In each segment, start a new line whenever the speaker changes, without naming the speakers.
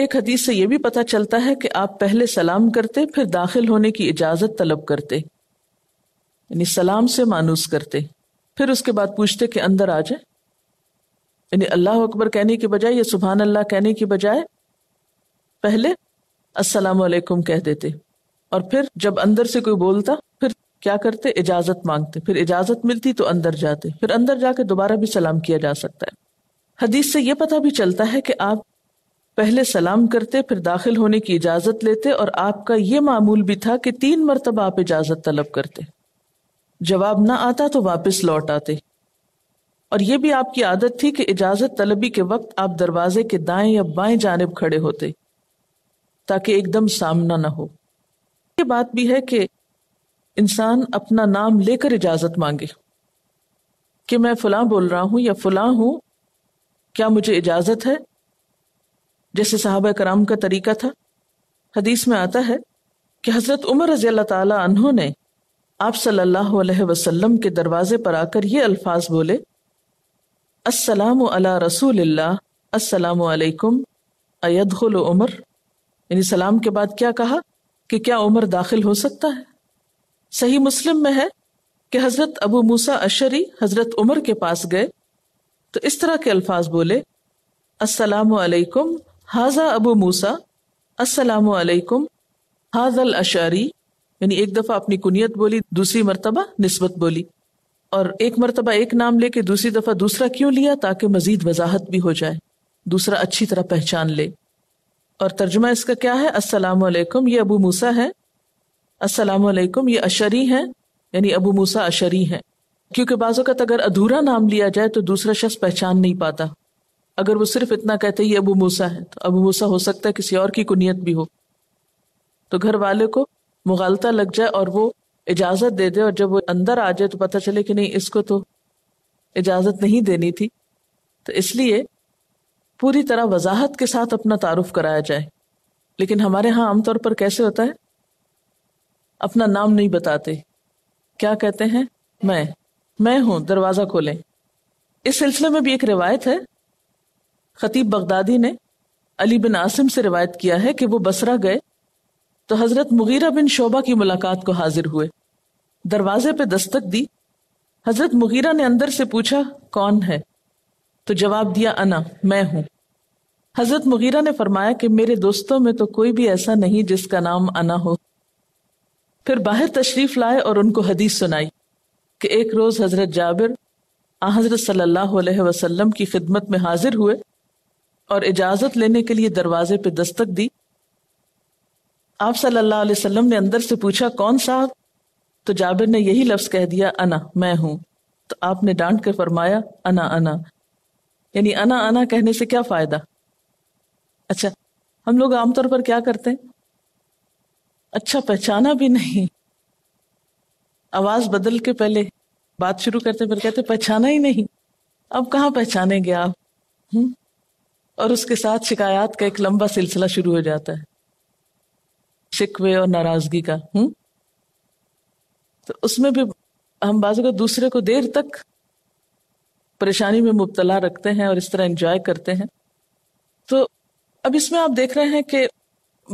एक हदीस से यह भी पता चलता है कि आप पहले सलाम करते फिर दाखिल होने की इजाजत तलब करते यानी सलाम से मानूस करते फिर उसके बाद पूछते कि अंदर आ जाए यानी अल्लाह अकबर कहने की बजाय या सुबह अल्लाह कहने की बजाय पहले अस्सलाम वालेकुम कह देते और फिर जब अंदर से कोई बोलता फिर क्या करते इजाजत मांगते फिर इजाजत मिलती तो अंदर जाते फिर अंदर जाके दोबारा भी सलाम किया जा सकता है हदीस से यह पता भी चलता है कि आप पहले सलाम करते फिर दाखिल होने की इजाजत लेते और आपका ये मामूल भी था कि तीन मरतबा आप इजाजत तलब करते जवाब ना आता तो वापस लौट आते और यह भी आपकी आदत थी कि इजाजत तलबी के वक्त आप दरवाजे के दाएं या बाएं जानब खड़े होते ताकि एकदम सामना ना हो ये बात भी है कि इंसान अपना नाम लेकर इजाजत मांगे कि मैं फलां बोल रहा हूं या फलां हूं क्या मुझे इजाजत है जैसे साहब कराम का तरीका था हदीस में आता है कि हजरत उमर रजी अल्लाह ने आप सल्लल्लाहु अलैहि वसल्लम के दरवाजे पर आकर ये अल्फाज बोले अस्सलाम अला रसूल अस्सलाम वालेकुम अयदुल उमर यानी सलाम के बाद क्या कहा कि क्या उमर दाखिल हो सकता है सही मुस्लिम में है कि हजरत अबू मूसा अशरी हजरत उमर के पास गए तो इस तरह के अल्फाज बोले अस्सलाम हाजा अबू मूसा असलकुम हाजल अशारी यानी एक दफ़ा अपनी कुनियत बोली दूसरी मरतबा नस्बत बोली और एक मरतबा एक नाम लेके दूसरी दफ़ा दूसरा क्यों लिया ताकि मजीद वजाहत भी हो जाए दूसरा अच्छी तरह पहचान ले और तर्जुमा इसका क्या है असलकुम ये अबू मूसा है असलकुम ये अशरी हैं यानी अबू मूसा अशरी हैं क्योंकि बाज़त अगर अधूरा नाम लिया जाए तो दूसरा शख्स पहचान नहीं पाता अगर वो सिर्फ इतना कहते ही अबू मूसा है तो अबू मूसा हो सकता है किसी और की कुनियत भी हो तो घर वाले को मुगालता लग जाए और वो इजाजत दे दे और जब वो अंदर आ जाए तो पता चले कि नहीं इसको तो इजाजत नहीं देनी थी तो इसलिए पूरी तरह वजाहत के साथ अपना तारुफ कराया जाए लेकिन हमारे यहाँ आमतौर पर कैसे होता है अपना नाम नहीं बताते क्या कहते हैं मैं मैं हूं दरवाजा खोलें इस सिलसिले में भी एक रिवायत है खतीब बगदादी ने अली बिन आसिम से रिवायत किया है कि वो बसरा गए तो हजरत मुगीरा बिन शोबा की मुलाकात को हाजिर हुए दरवाजे पे दस्तक दी हजरत मुगीरा ने अंदर से पूछा कौन है तो जवाब दिया अना मैं हूं हजरत मुगीरा ने फरमाया कि मेरे दोस्तों में तो कोई भी ऐसा नहीं जिसका नाम अना हो फिर बाहर तशरीफ लाए और उनको हदीस सुनाई कि एक रोज हजरत जाबिर आ हजरत सल्लल्लाहु अलैहि वसल्लम की खिदमत में हाजिर हुए और इजाजत लेने के लिए दरवाजे पे दस्तक दी आप सल्लल्लाहु अलैहि वसल्लम ने अंदर से पूछा कौन सा तो जाबिर ने यही लफ्ज कह दिया अना मैं हूं तो आपने डांट कर फरमाया अना अना यानी अना अना कहने से क्या फायदा अच्छा हम लोग आमतौर पर क्या करते हैं अच्छा पहचाना भी नहीं आवाज बदल के पहले बात शुरू करते फिर कहते पहचाना ही नहीं अब कहाँ पहचानेंगे आप हम्म और उसके साथ शिकायत का एक लंबा सिलसिला शुरू हो जाता है शिकवे और नाराजगी का हम्म तो उसमें भी हम बाजू का दूसरे को देर तक परेशानी में मुबतला रखते हैं और इस तरह एंजॉय करते हैं तो अब इसमें आप देख रहे हैं कि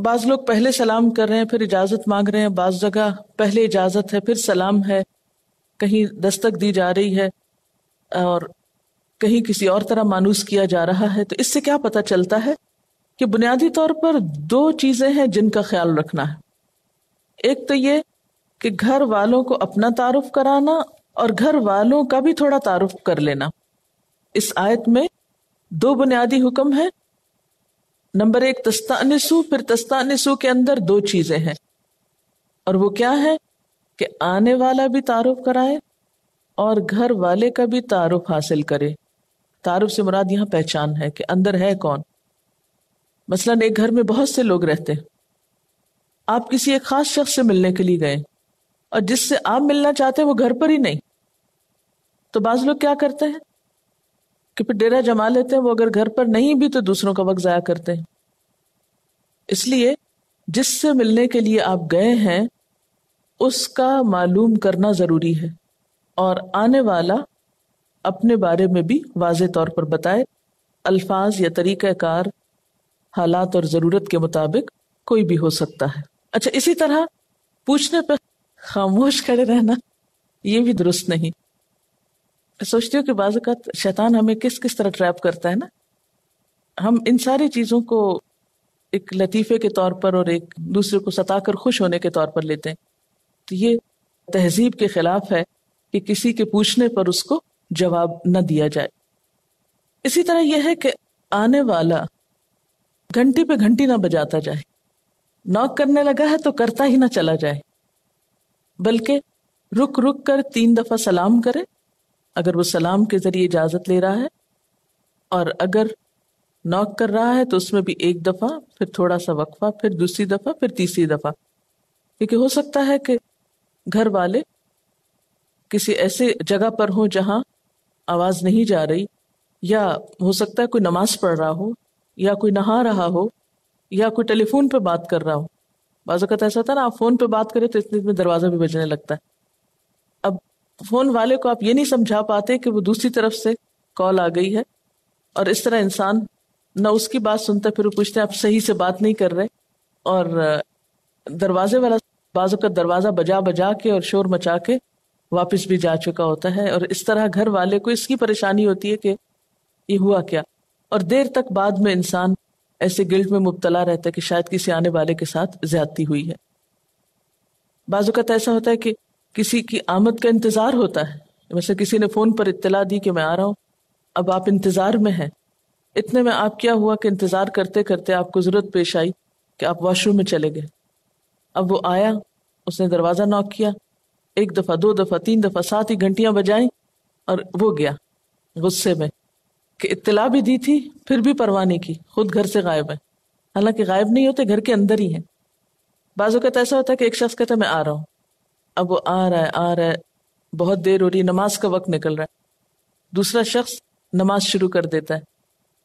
बाज लोग पहले सलाम कर रहे हैं फिर इजाज़त मांग रहे हैं बाज जगह पहले इजाज़त है फिर सलाम है कहीं दस्तक दी जा रही है और कहीं किसी और तरह मानूस किया जा रहा है तो इससे क्या पता चलता है कि बुनियादी तौर पर दो चीजें हैं जिनका ख्याल रखना है एक तो ये कि घर वालों को अपना तारुफ कराना और घर वालों का भी थोड़ा तारुफ कर लेना इस आयत में दो बुनियादी हुक्म है नंबर एक तस्तानसु फिर तस्तानसु के अंदर दो चीजें हैं और वो क्या है कि आने वाला भी तारुफ कराए और घर वाले का भी तारुफ हासिल करे तारुफ से मुराद यहां पहचान है कि अंदर है कौन मसलन एक घर में बहुत से लोग रहते हैं आप किसी एक खास शख्स से मिलने के लिए गए और जिससे आप मिलना चाहते हैं वो घर पर ही नहीं तो बाज लोग क्या करते हैं कि फिर डेरा जमा लेते हैं वो अगर घर पर नहीं भी तो दूसरों का वक्त ज़ाया करते हैं इसलिए जिससे मिलने के लिए आप गए हैं उसका मालूम करना ज़रूरी है और आने वाला अपने बारे में भी वाज तौर पर बताए अल्फाज या तरीक़ाकार हालात और ज़रूरत के मुताबिक कोई भी हो सकता है अच्छा इसी तरह पूछने पर खामोश खड़े रहना ये भी दुरुस्त नहीं सोचती हूँ कि बाज शैतान हमें किस किस तरह ट्रैप करता है ना हम इन सारी चीज़ों को एक लतीफ़े के तौर पर और एक दूसरे को सताकर खुश होने के तौर पर लेते हैं तो ये तहजीब के खिलाफ है कि किसी के पूछने पर उसको जवाब न दिया जाए इसी तरह यह है कि आने वाला घंटी पे घंटी ना बजाता जाए नॉक करने लगा है तो करता ही ना चला जाए बल्कि रुक रुक कर तीन दफा सलाम करे अगर वो सलाम के जरिए इजाजत ले रहा है और अगर नॉक कर रहा है तो उसमें भी एक दफा फिर थोड़ा सा वक्फा फिर दूसरी दफा फिर तीसरी दफा क्योंकि हो सकता है कि घर वाले किसी ऐसे जगह पर हो जहां आवाज़ नहीं जा रही या हो सकता है कोई नमाज पढ़ रहा हो या कोई नहा रहा हो या कोई टेलीफोन पे बात कर रहा हो बाज़ात ऐसा था ना आप फ़ोन पे बात करें तो इतने में दरवाज़ा भी बजने लगता है अब फ़ोन वाले को आप ये नहीं समझा पाते कि वो दूसरी तरफ से कॉल आ गई है और इस तरह इंसान ना उसकी बात सुनता फिर वो पूछते हैं आप सही से बात नहीं कर रहे और दरवाजे वाला बाजू का दरवाज़ा बजा बजा के और शोर मचा के वापस भी जा चुका होता है और इस तरह घर वाले को इसकी परेशानी होती है कि ये हुआ क्या और देर तक बाद में इंसान ऐसे गिल्ट में मुबतला रहता है कि शायद किसी आने वाले के साथ ज्यादती हुई है बाजूकत ऐसा होता है कि किसी की आमद का इंतजार होता है वैसे किसी ने फोन पर इत्तला दी कि मैं आ रहा हूँ अब आप इंतजार में हैं इतने में आप क्या हुआ कि इंतजार करते करते आपको जरूरत पेश आई कि आप वॉशरूम में चले गए अब वो आया उसने दरवाजा नॉक किया एक दफा दो दफा तीन दफा सात ही घंटियां बजाई और वो गया गुस्से में कि इतला भी दी थी फिर भी परवाह नहीं की खुद घर से गायब है हालांकि गायब नहीं होते घर के अंदर ही है बाजू का ऐसा होता है कि एक शख्स कहता है मैं आ रहा हूं अब वो आ रहा है आ रहा है बहुत देर हो रही है नमाज का वक्त निकल रहा है दूसरा शख्स नमाज शुरू कर देता है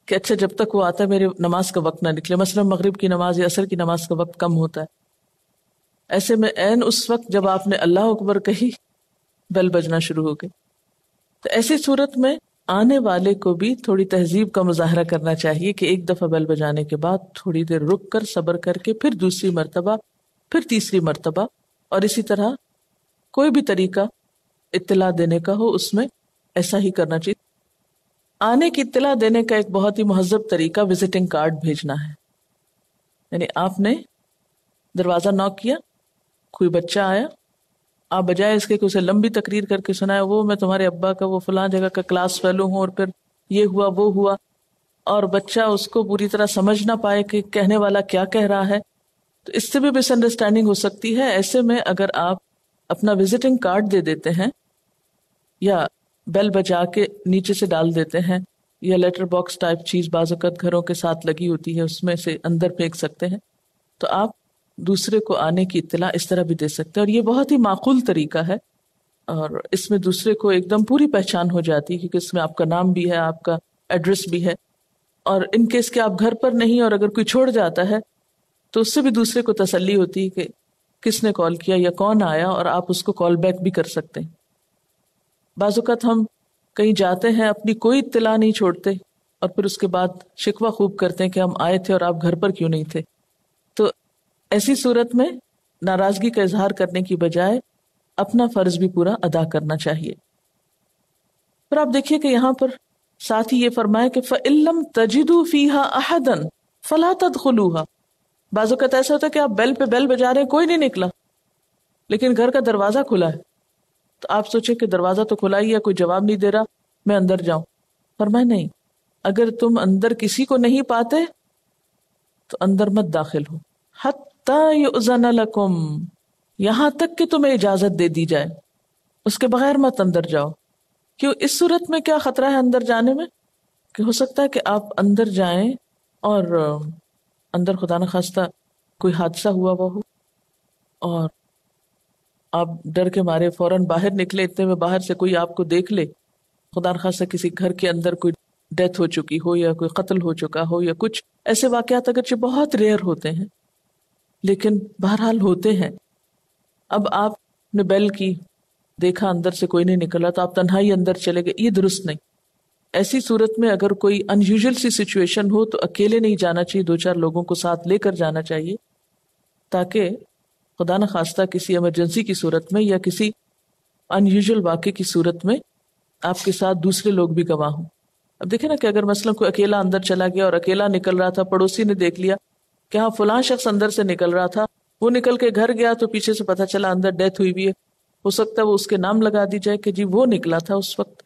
कि अच्छा जब तक वो आता है मेरे नमाज का वक्त ना निकले मसलन मगरिब की नमाज या असर की नमाज का वक्त कम होता है ऐसे में ऐन उस वक्त जब आपने अल्लाह अकबर कही बैल बजना शुरू हो गई तो ऐसी सूरत में आने वाले को भी थोड़ी तहजीब का मुजाहरा करना चाहिए कि एक दफा बैल बजाने के बाद थोड़ी देर रुक कर सबर करके फिर दूसरी मरतबा फिर तीसरी मरतबा और इसी तरह कोई भी तरीका इतला देने का हो उसमें ऐसा ही करना चाहिए आने की इतला देने का एक बहुत ही महजब तरीका विजिटिंग कार्ड भेजना है यानी आपने दरवाजा नॉक किया कोई बच्चा आया आप बजाय इसके कि उसे लंबी तकरीर करके सुनाए वो मैं तुम्हारे अब्बा का वो फलां जगह का क्लास फेलो हूँ और फिर ये हुआ वो हुआ और बच्चा उसको पूरी तरह समझ ना पाए कि कहने वाला क्या कह रहा है तो इससे भी मिसअंडरस्टैंडिंग हो सकती है ऐसे में अगर आप अपना विजिटिंग कार्ड दे देते हैं या बेल बजा के नीचे से डाल देते हैं या लेटर बॉक्स टाइप चीज बाजुकत घरों के साथ लगी होती है उसमें से अंदर फेंक सकते हैं तो आप दूसरे को आने की इतला इस तरह भी दे सकते हैं और ये बहुत ही माकूल तरीका है और इसमें दूसरे को एकदम पूरी पहचान हो जाती है क्योंकि इसमें आपका नाम भी है आपका एड्रेस भी है और इन केस के आप घर पर नहीं और अगर कोई छोड़ जाता है तो उससे भी दूसरे को तसल्ली होती है कि किसने कॉल किया या कौन आया और आप उसको कॉल बैक भी कर सकते हैं बाज़ात हम कहीं जाते हैं अपनी कोई इतला नहीं छोड़ते और फिर उसके बाद शिकवा खूब करते हैं कि हम आए थे और आप घर पर क्यों नहीं थे ऐसी सूरत में नाराजगी का इजहार करने की बजाय अपना फर्ज भी पूरा अदा करना चाहिए पर आप देखिए कि यहां पर साथ ही ये फरमाए कि फ़िल्म तजिदू फीहा अहदन फला तदखलूहा बाजू का ऐसा होता है कि आप बेल पे बेल बजा रहे कोई नहीं निकला लेकिन घर का दरवाज़ा खुला है तो आप सोचे कि दरवाज़ा तो खुला ही है कोई जवाब नहीं दे रहा मैं अंदर जाऊं फरमाए नहीं अगर तुम अंदर किसी को नहीं पाते तो अंदर मत दाखिल हो हत हत्ताजनकुम यहां तक कि तुम्हें इजाजत दे दी जाए उसके बगैर मत अंदर जाओ क्यों इस सूरत में क्या खतरा है अंदर जाने में कि हो सकता है कि आप अंदर जाएं और अंदर खुदा न खास्ता कोई हादसा हुआ वह हो और आप डर के मारे फौरन बाहर निकले इतने में बाहर से कोई आपको देख ले खुदा न खास्ता किसी घर के अंदर कोई डेथ हो चुकी हो या कोई कत्ल हो चुका हो या कुछ ऐसे वाकत अगरचे बहुत रेयर होते हैं लेकिन बहरहाल होते हैं अब आपने बेल की देखा अंदर से कोई नहीं निकला तो आप तन्हाई अंदर चले गए ये दुरुस्त नहीं ऐसी सूरत में अगर कोई अनयूजल सी सिचुएशन हो तो अकेले नहीं जाना चाहिए दो चार लोगों को साथ लेकर जाना चाहिए ताकि खुदा न खास्ता किसी इमरजेंसी की सूरत में या किसी अनयूजल वाक्य की सूरत में आपके साथ दूसरे लोग भी गवाह हों अब देखे ना कि अगर मसलन कोई अकेला अंदर चला गया और अकेला निकल रहा था पड़ोसी ने देख लिया कि हाँ फुलां शख्स अंदर से निकल रहा था वो निकल के घर गया तो पीछे से पता चला अंदर डेथ हुई भी है हो सकता है वो उसके नाम लगा दी जाए कि जी वो निकला था उस वक्त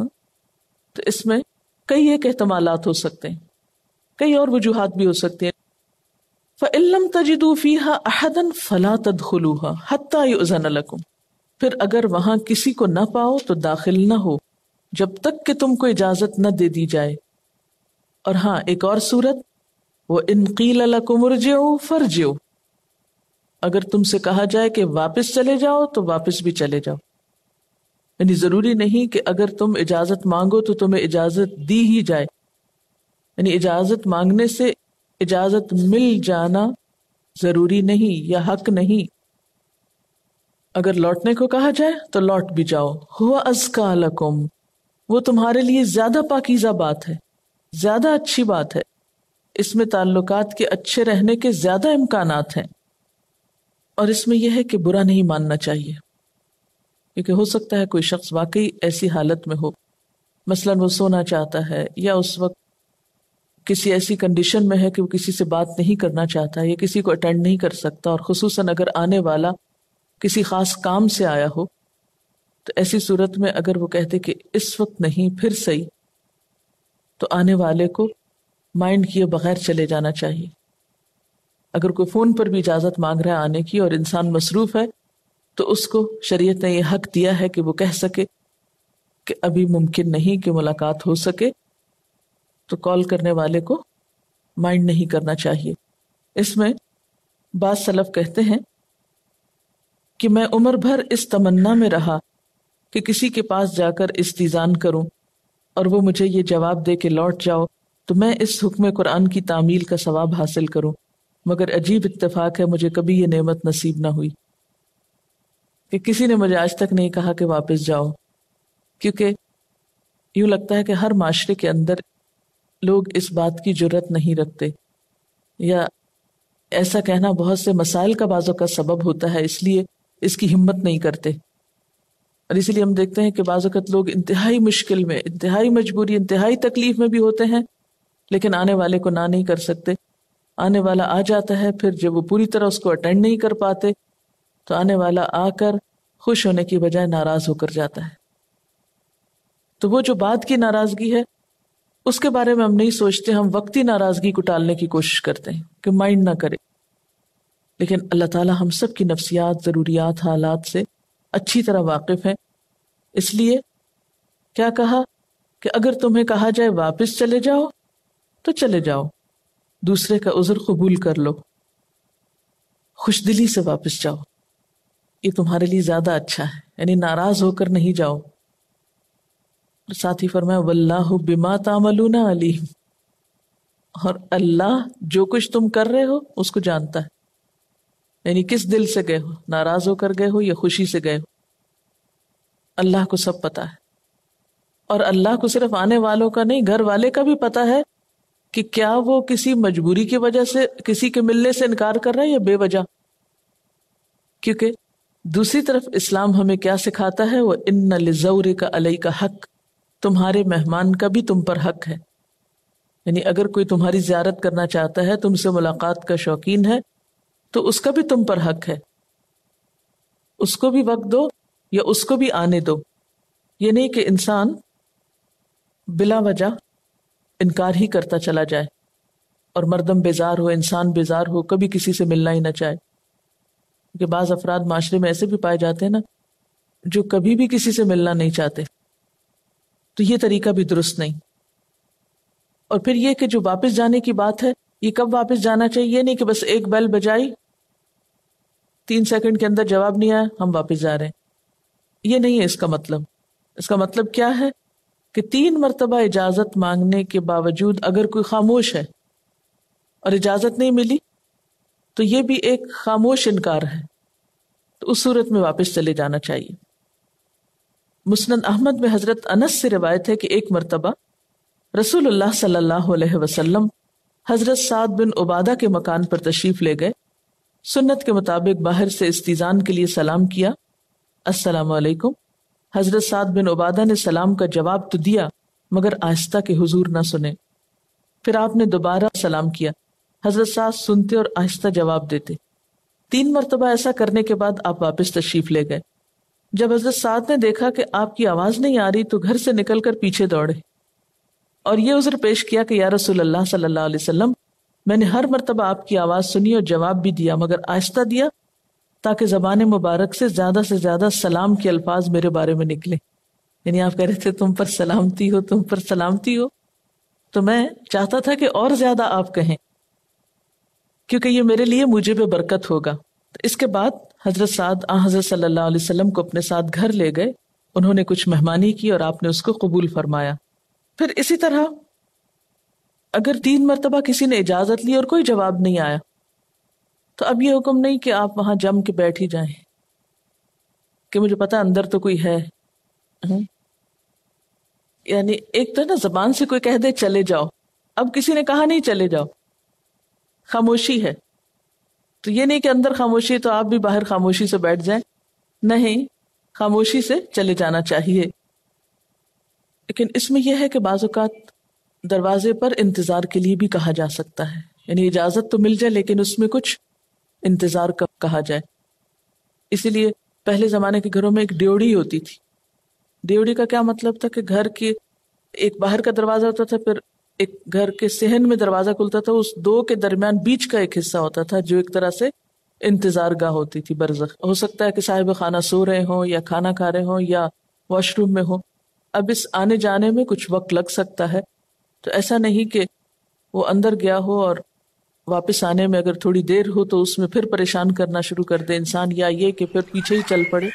हा? तो इसमें कई एक अहतमाल हो सकते हैं कई और वजूहत भी हो सकती हैं फ़िल्म तजिदू फ़ीहा अहदन फ़ला तद हत्ता युज़न लकुम फिर अगर वहां किसी को ना पाओ तो दाखिल ना हो जब तक कि तुमको इजाजत न दे दी जाए और हाँ एक और सूरत वो इन कील फर ज्यो अगर तुमसे कहा जाए कि वापस चले जाओ तो वापस भी चले जाओ यानी जरूरी नहीं कि अगर तुम इजाजत मांगो तो तुम्हें इजाजत दी ही जाए यानी इजाजत मांगने से इजाजत मिल जाना जरूरी नहीं या हक नहीं अगर लौटने को कहा जाए तो लौट भी जाओ हुआ अजका वो तुम्हारे लिए ज्यादा पाकिजा बात है ज्यादा अच्छी बात है इसमें ताल्लुकात के अच्छे रहने के ज्यादा इम्कान हैं और इसमें यह है कि बुरा नहीं मानना चाहिए क्योंकि हो सकता है कोई शख्स वाकई ऐसी हालत में हो मसलन वो सोना चाहता है या उस वक्त किसी ऐसी कंडीशन में है कि वो किसी से बात नहीं करना चाहता या किसी को अटेंड नहीं कर सकता और खसूस अगर आने वाला किसी खास काम से आया हो तो ऐसी सूरत में अगर वो कहते कि इस वक्त नहीं फिर सही तो आने वाले को माइंड किए बगैर चले जाना चाहिए अगर कोई फ़ोन पर भी इजाज़त मांग रहा है आने की और इंसान मसरूफ़ है तो उसको शरीयत ने यह हक दिया है कि वो कह सके कि अभी मुमकिन नहीं कि मुलाकात हो सके तो कॉल करने वाले को माइंड नहीं करना चाहिए इसमें बाद सलफ कहते हैं कि मैं उम्र भर इस तमन्ना में रहा कि किसी के पास जाकर इस्तीज़ान करूं और वो मुझे ये जवाब दे के लौट जाओ तो मैं इस हुक्म कुरान की तामील का सवाब हासिल करूं मगर अजीब इतफाक़ है मुझे कभी यह नेमत नसीब ना हुई कि किसी ने मुझे आज तक नहीं कहा कि वापस जाओ क्योंकि यूं लगता है कि हर माशरे के अंदर लोग इस बात की जरूरत नहीं रखते या ऐसा कहना बहुत से मसाइल का बाज़ों का सबब होता है इसलिए इसकी हिम्मत नहीं करते और इसलिए हम देखते हैं कि बाज़त लोग इंतहाई मुश्किल में इंतहाई मजबूरी इंतहाई तकलीफ में भी होते हैं लेकिन आने वाले को ना नहीं कर सकते आने वाला आ जाता है फिर जब वो पूरी तरह उसको अटेंड नहीं कर पाते तो आने वाला आकर खुश होने की बजाय नाराज होकर जाता है तो वो जो बात की नाराजगी है उसके बारे में हम नहीं सोचते हम वक्ती नाराजगी को टालने की कोशिश करते हैं कि माइंड ना करे लेकिन अल्लाह ताला हम सब की नफसियात ज़रूरियात हालात से अच्छी तरह वाकिफ़ हैं इसलिए क्या कहा कि अगर तुम्हें कहा जाए वापस चले जाओ तो चले जाओ दूसरे का उज़र कबूल कर लो खुश दिली से वापस जाओ ये तुम्हारे लिए ज़्यादा अच्छा है यानी नाराज़ होकर नहीं जाओ साथ ही फरमाया वल्लाह बिमा तामलूना अली और अल्लाह जो कुछ तुम कर रहे हो उसको जानता है यानी किस दिल से गए हो नाराज होकर गए हो या खुशी से गए हो अल्लाह को सब पता है और अल्लाह को सिर्फ आने वालों का नहीं घर वाले का भी पता है कि क्या वो किसी मजबूरी की वजह से किसी के मिलने से इनकार कर रहा है या बेवजह क्योंकि दूसरी तरफ इस्लाम हमें क्या सिखाता है वह इन लिजौर का अलई का हक तुम्हारे मेहमान का भी तुम पर हक है यानी अगर कोई तुम्हारी ज्यारत करना चाहता है तुमसे मुलाकात का शौकीन है तो उसका भी तुम पर हक है उसको भी वक्त दो या उसको भी आने दो ये नहीं कि इंसान बिला वजह इनकार ही करता चला जाए और मर्दम बेजार हो इंसान बेजार हो कभी किसी से मिलना ही ना चाहे क्योंकि बाज़ अफराद माशरे में ऐसे भी पाए जाते हैं ना जो कभी भी किसी से मिलना नहीं चाहते तो ये तरीका भी दुरुस्त नहीं और फिर ये कि जो वापस जाने की बात है ये कब वापस जाना चाहिए ये नहीं कि बस एक बैल बजाई तीन सेकंड के अंदर जवाब नहीं आया हम वापस जा रहे हैं ये नहीं है इसका मतलब इसका मतलब क्या है कि तीन मरतबा इजाजत मांगने के बावजूद अगर कोई खामोश है और इजाजत नहीं मिली तो ये भी एक खामोश इनकार है तो उस सूरत में वापस चले जाना चाहिए मुस्नद अहमद में हजरत अनस से रिवायत है कि एक मरतबा रसूलुल्लाह सल्लल्लाहु अलैहि वसल्लम हजरत साद बिन उबादा के मकान पर तशरीफ ले गए सुन्नत के मुताबिक बाहर से इस्तीजान के लिए सलाम किया असलकुम हजरत साद बिन उबादा ने सलाम का जवाब तो दिया मगर आहिस्ता के हुजूर ना सुने फिर आपने दोबारा सलाम किया हजरत साद सुनते और आहिस्ता जवाब देते तीन मरतबा ऐसा करने के बाद आप वापस तशरीफ ले गए जब हजरत साद ने देखा कि आपकी आवाज नहीं आ रही तो घर से निकलकर पीछे दौड़े और ये उजर पेश किया कि या रसूल अल्लाह सल्लल्लाहु अलैहि वसल्लम मैंने हर मरतबा आपकी आवाज सुनी और जवाब भी दिया मगर आहिस्ता दिया ताकि ज़बान मुबारक से ज़्यादा से ज़्यादा सलाम के अल्फाज मेरे बारे में निकले यानी आप कह रहे थे तुम पर सलामती हो तुम पर सलामती हो तो मैं चाहता था कि और ज़्यादा आप कहें क्योंकि ये मेरे लिए मुझे भी बरकत होगा तो इसके बाद हजरत साद आ हजरत सल्लल्लाहु अलैहि वसल्लम को अपने साथ घर ले गए उन्होंने कुछ मेहमानी की और आपने उसको कबूल फरमाया फिर इसी तरह अगर तीन मरतबा किसी ने इजाजत ली और कोई जवाब नहीं आया तो अब ये हुक्म नहीं कि आप वहां जम के बैठ ही जाए कि मुझे पता अंदर तो कोई है हम्म। यानी एक तो ना जबान से कोई कह दे चले जाओ अब किसी ने कहा नहीं चले जाओ खामोशी है तो ये नहीं कि अंदर खामोशी है तो आप भी बाहर खामोशी से बैठ जाए नहीं खामोशी से चले जाना चाहिए लेकिन इसमें यह है कि बाज़ात दरवाजे पर इंतजार के लिए भी कहा जा सकता है यानी इजाजत तो मिल जाए लेकिन उसमें कुछ इंतजार कब कहा जाए इसीलिए पहले जमाने के घरों में एक ड्योड़ी होती थी ड्योड़ी का क्या मतलब था कि घर के एक बाहर का दरवाजा होता था फिर एक घर के सहन में दरवाजा खुलता था उस दो के दरमियान बीच का एक हिस्सा होता था जो एक तरह से इंतजार गाह होती थी बरजख हो सकता है कि साहिब खाना सो रहे हों या खाना खा रहे हों या वॉशरूम में हो अब इस आने जाने में कुछ वक्त लग सकता है तो ऐसा नहीं कि वो अंदर गया हो और वापस आने में अगर थोड़ी देर हो तो उसमें फिर परेशान करना शुरू कर दे इंसान या ये कि फिर पीछे ही चल पड़े